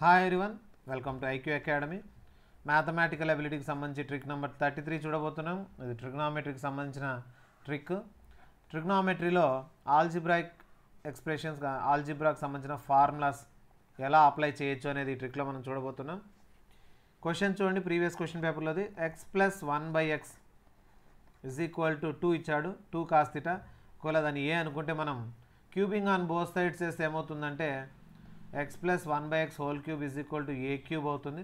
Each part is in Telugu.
hi everyone welcome to IQ academy mathematical అబిలిటీకి సంబంధించి ట్రిక్ నెంబర్ థర్టీ త్రీ చూడబోతున్నాం ఇది ట్రిగ్నామెట్రీకి సంబంధించిన ట్రిక్ ట్రిగ్నామెట్రీలో ఆల్జిబ్రాక్ ఎక్స్ప్రెషన్స్ ఆల్జిబ్రాకి సంబంధించిన ఫార్ములాస్ ఎలా అప్లై చేయొచ్చు అనేది ఈ ట్రిక్లో మనం చూడబోతున్నాం క్వశ్చన్ చూడండి ప్రీవియస్ క్వశ్చన్ పేపర్లోది X plus one by X is equal to two ఇచ్చాడు టూ కాస్తిట ఒకవేళ దాన్ని ఏ అనుకుంటే మనం క్యూబింగ్ ఆన్ బోత్ సైడ్స్ చేస్తే ఏమవుతుందంటే X plus one by X whole cube is equal to A cube అవుతుంది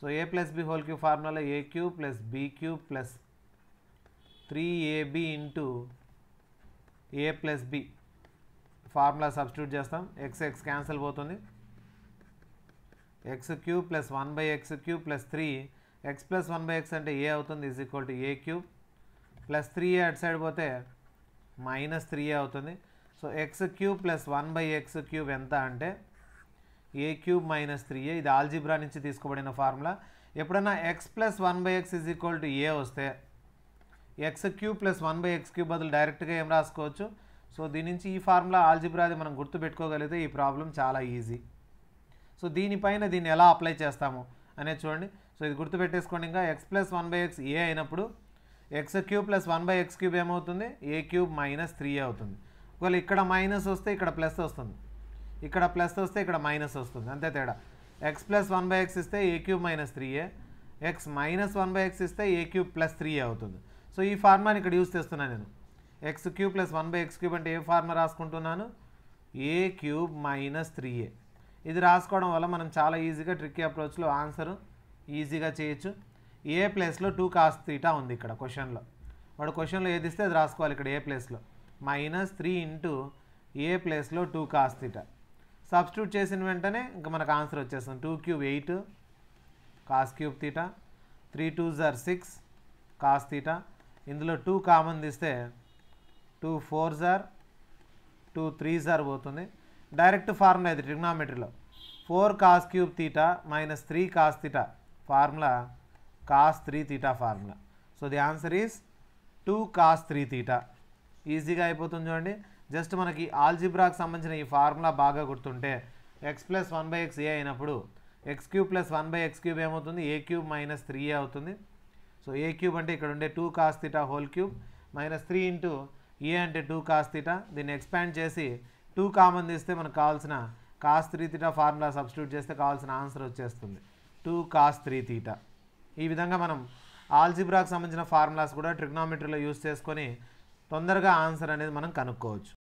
so A plus B whole cube ఫార్ములాలో A cube plus B cube plus three A B into A plus B formula substitute చేస్తాం ఎక్స్ ఎక్స్ క్యాన్సిల్ పోతుంది X cube plus one by X cube plus three X plus one by X అంటే ఏ అవుతుంది is equal to A cube plus three A అటు సైడ్ పోతే మైనస్ త్రీ ఏ అవుతుంది so X cube plus one by X cube ఎంత అంటే A cube minus three A ఇది ఆల్జిబ్రా నుంచి తీసుకోబడిన ఫార్ములా ఎప్పుడైనా X plus one by X is equal to A వస్తే X cube plus one by X cube బదులు డైరెక్ట్గా ఏం రాసుకోవచ్చు సో దీని నుంచి ఈ ఫార్ములా ఆల్జిబ్రాది మనం గుర్తుపెట్టుకోగలిగితే ఈ ప్రాబ్లం చాలా ఈజీ సో దీనిపైన దీన్ని ఎలా అప్లై చేస్తాము అనేది చూడండి సో ఇది గుర్తుపెట్టేసుకోండి ఇంకా X plus one by X A అయినప్పుడు X cube plus one by X cube ఏమవుతుంది ఏ క్యూబ్ మైనస్ త్రీ అవుతుంది ఒకవేళ ఇక్కడ మైనస్ వస్తే ఇక్కడ ప్లస్ వస్తుంది ఇక్కడ ప్లస్ వస్తే ఇక్కడ మైనస్ వస్తుంది అంతే తేడా X plus one by X ఇస్తే A cube minus three A X minus one by X ఇస్తే A cube plus three A అవుతుంది సో ఈ ఫార్మాని ఇక్కడ యూస్ చేస్తున్నాను నేను X cube plus one by X cube అంటే ఏ ఫార్మా రాసుకుంటున్నాను A cube minus three A ఇది రాసుకోవడం వల్ల మనం చాలా ఈజీగా ట్రిక్కీ అప్రోచ్లో ఆన్సర్ ఈజీగా చేయొచ్చు ఏ ప్లేస్లో టూ కాస్ తీటా ఉంది ఇక్కడ క్వశ్చన్లో వాడు క్వశ్చన్లో ఏది ఇస్తే అది రాసుకోవాలి ఇక్కడ ఏ ప్లేస్లో మైనస్ త్రీ ఇంటూ ఏ ప్లేస్లో టూ కాస్ తీటా సబ్స్టిట్యూట్ చేసిన వెంటనే ఇంకా మనకు ఆన్సర్ వచ్చేస్తుంది two cube eight cos cube theta three two జార్ సిక్స్ కాస్ తీటా ఇందులో టూ కామన్ తీస్తే టూ ఫోర్ జార్ టూ త్రీ జార్ పోతుంది డైరెక్ట్ ఫార్ములా ఇది ట్రిగ్నామెట్రీలో four cos cube theta minus three cos theta formula cos three theta formula so the answer is two cos three theta ఈజీగా అయిపోతుంది చూడండి జస్ట్ మనకి ఆల్జిబ్రాకి సంబంధించిన ఈ ఫార్ములా బాగా గుర్తుంటే X plus one by X A అయినప్పుడు X cube plus one by X cube ఏమవుతుంది A cube minus three A అవుతుంది సో ఏ క్యూబ్ అంటే ఇక్కడ ఉండే two cos whole cube minus three into A అంటే టూ కాస్ దీన్ని ఎక్స్పాండ్ చేసి టూ కామన్ తీస్తే మనకు కావాల్సిన cos three theta formula substitute చేస్తే కావాల్సిన ఆన్సర్ వచ్చేస్తుంది టూ కాస్ త్రీ తీటా ఈ విధంగా మనం ఆల్జిబ్రాకి సంబంధించిన ఫార్ములాస్ కూడా ట్రిగ్నామెట్రీలో యూస్ చేసుకొని తొందరగా ఆన్సర్ అనేది మనం కనుక్కోవచ్చు